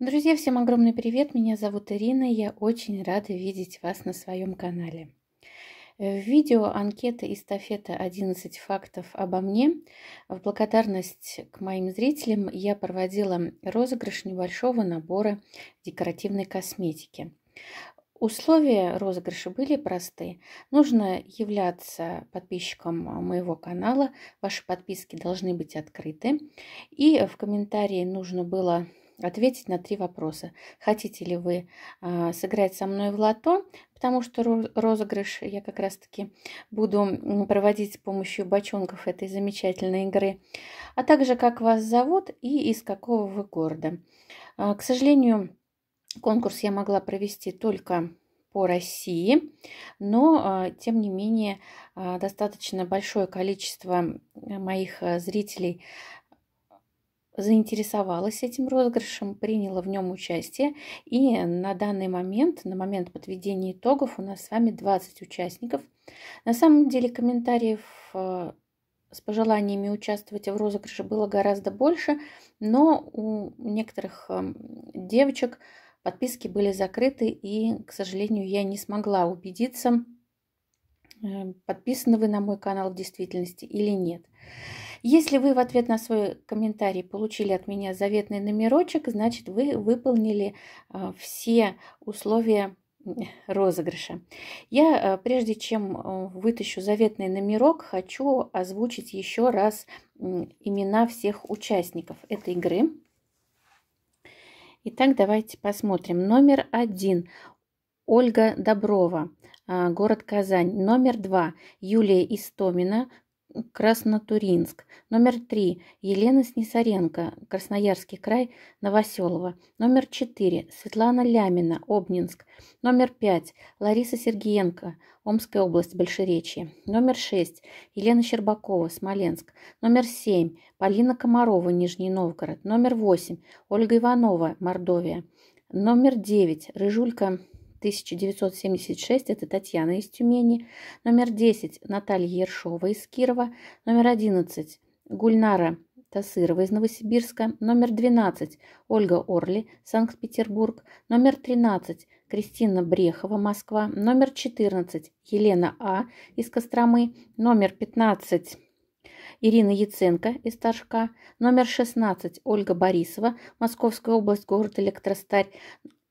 Друзья, всем огромный привет! Меня зовут Ирина, я очень рада видеть вас на своем канале. Э, в видео анкета и эстафета «11 фактов обо мне» в благодарность к моим зрителям я проводила розыгрыш небольшого набора декоративной косметики. Условия розыгрыша были просты. Нужно являться подписчиком моего канала, ваши подписки должны быть открыты. И в комментарии нужно было ответить на три вопроса. Хотите ли вы э, сыграть со мной в лото, потому что розыгрыш я как раз-таки буду проводить с помощью бочонков этой замечательной игры, а также как вас зовут и из какого вы города. Э, к сожалению, конкурс я могла провести только по России, но а, тем не менее достаточно большое количество моих зрителей заинтересовалась этим розыгрышем, приняла в нем участие. И на данный момент, на момент подведения итогов, у нас с вами 20 участников. На самом деле комментариев э, с пожеланиями участвовать в розыгрыше было гораздо больше, но у некоторых эм, девочек подписки были закрыты, и, к сожалению, я не смогла убедиться, эм, подписаны вы на мой канал в действительности или нет. Если вы в ответ на свой комментарий получили от меня заветный номерочек, значит вы выполнили э, все условия э, розыгрыша. Я, э, прежде чем вытащу заветный номерок, хочу озвучить еще раз имена всех участников этой игры. Итак, давайте посмотрим. Номер один – Ольга Доброва, город Казань. Номер два – Юлия Истомина, Краснотуринск. Номер 3. Елена Снисаренко, Красноярский край, Новоселова. Номер 4. Светлана Лямина, Обнинск. Номер 5. Лариса Сергиенко, Омская область, Большеречье. Номер 6. Елена Щербакова, Смоленск. Номер 7. Полина Комарова, Нижний Новгород. Номер 8. Ольга Иванова, Мордовия. Номер 9. Рыжулька 1976, это Татьяна из Тюмени, номер 10 Наталья Ершова из Кирова, номер 11 Гульнара Тасырова из Новосибирска, номер 12 Ольга Орли, Санкт-Петербург, номер 13 Кристина Брехова, Москва, номер 14 Елена А из Костромы, номер 15 Ирина Яценко из Торжка, номер 16 Ольга Борисова, Московская область, город Электростарь,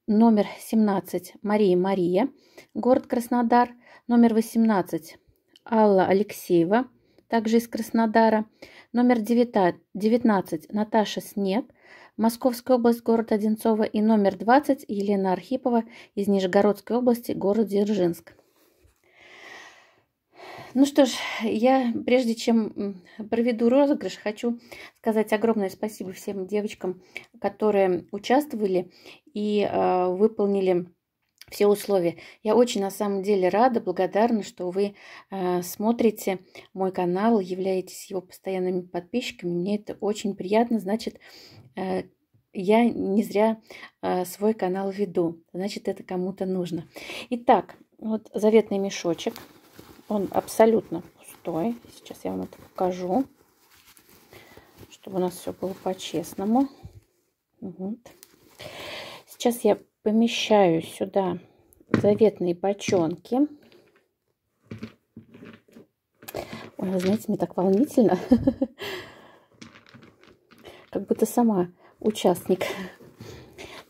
номер 17 Мария Мария, город Краснодар, номер 18 Алла Алексеева, также из Краснодара, номер 19 Наташа Снег, Московская область, город Одинцово и номер 20 Елена Архипова из Нижегородской области, город Дзержинск. Ну что ж, я прежде чем проведу розыгрыш, хочу сказать огромное спасибо всем девочкам, которые участвовали и э, выполнили все условия. Я очень на самом деле рада, благодарна, что вы э, смотрите мой канал, являетесь его постоянными подписчиками. Мне это очень приятно, значит, э, я не зря э, свой канал веду, значит, это кому-то нужно. Итак, вот заветный мешочек – он абсолютно пустой. Сейчас я вам это покажу, чтобы у нас все было по-честному. Вот. Сейчас я помещаю сюда заветные бочонки. Ой, вы знаете, мне так волнительно. Как будто сама участник.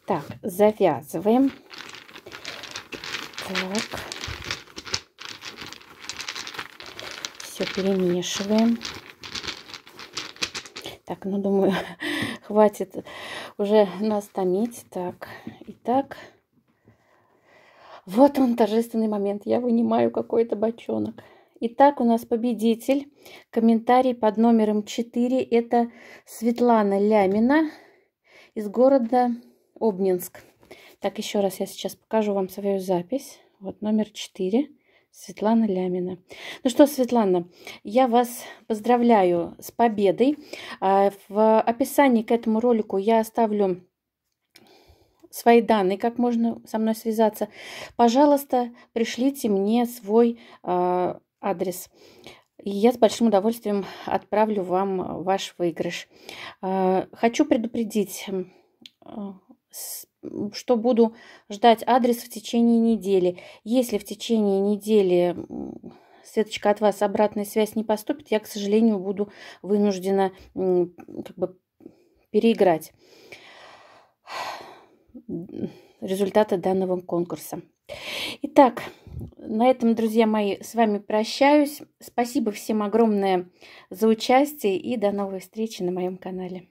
Так, завязываем. Так. все перемешиваем. Так, ну думаю, хватит уже нас томить. Так, итак, Вот он, торжественный момент. Я вынимаю какой-то бочонок. Итак, у нас победитель. Комментарий под номером 4. Это Светлана Лямина из города Обнинск. Так, еще раз я сейчас покажу вам свою запись. Вот номер 4. Светлана Лямина. Ну что, Светлана, я вас поздравляю с победой. А, в описании к этому ролику я оставлю свои данные, как можно со мной связаться. Пожалуйста, пришлите мне свой а, адрес. И я с большим удовольствием отправлю вам ваш выигрыш. А, хочу предупредить что буду ждать адрес в течение недели. Если в течение недели Светочка от вас обратная связь не поступит, я, к сожалению, буду вынуждена как бы переиграть результаты данного конкурса. Итак, на этом, друзья мои, с вами прощаюсь. Спасибо всем огромное за участие и до новой встречи на моем канале.